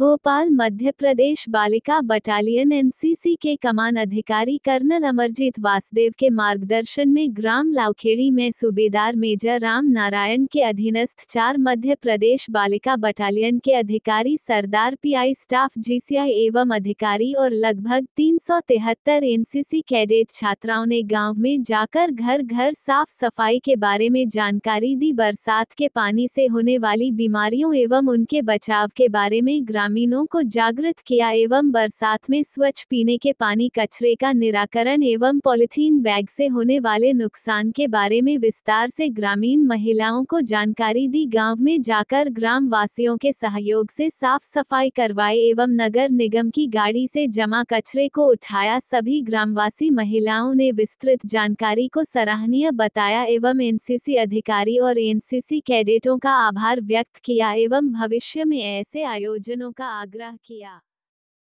भोपाल मध्य प्रदेश बालिका battalion NCC के कमान अधिकारी कर्नल अमरजीत वासदेव के मार्गदर्शन में ग्राम लावखेड़ी में सूबेदार मेजर राम नारायण के अधीनस्थ चार मध्य प्रदेश बालिका बटालियन के अधिकारी सरदार पीआई स्टाफ जीसीआई एवं अधिकारी और लगभग तीन सौ तिहत्तर एनसीसी कैडेट छात्राओं ने गांव में जाकर घर घर साफ सफाई के बारे में जानकारी दी बरसात के पानी से होने वाली बीमारियों एवं उनके बचाव के बारे में ग्राम ग्रामीणों को जागृत किया एवं बरसात में स्वच्छ पीने के पानी कचरे का निराकरण एवं पॉलिथीन बैग से होने वाले नुकसान के बारे में विस्तार से ग्रामीण महिलाओं को जानकारी दी गांव में जाकर ग्राम वासियों के सहयोग से साफ सफाई करवाए एवं नगर निगम की गाड़ी से जमा कचरे को उठाया सभी ग्रामवासी महिलाओं ने विस्तृत जानकारी को सराहनीय बताया एवं एनसीसी अधिकारी और एनसीसी कैडेटों का आभार व्यक्त किया एवं भविष्य में ऐसे आयोजनों का का आग्रह किया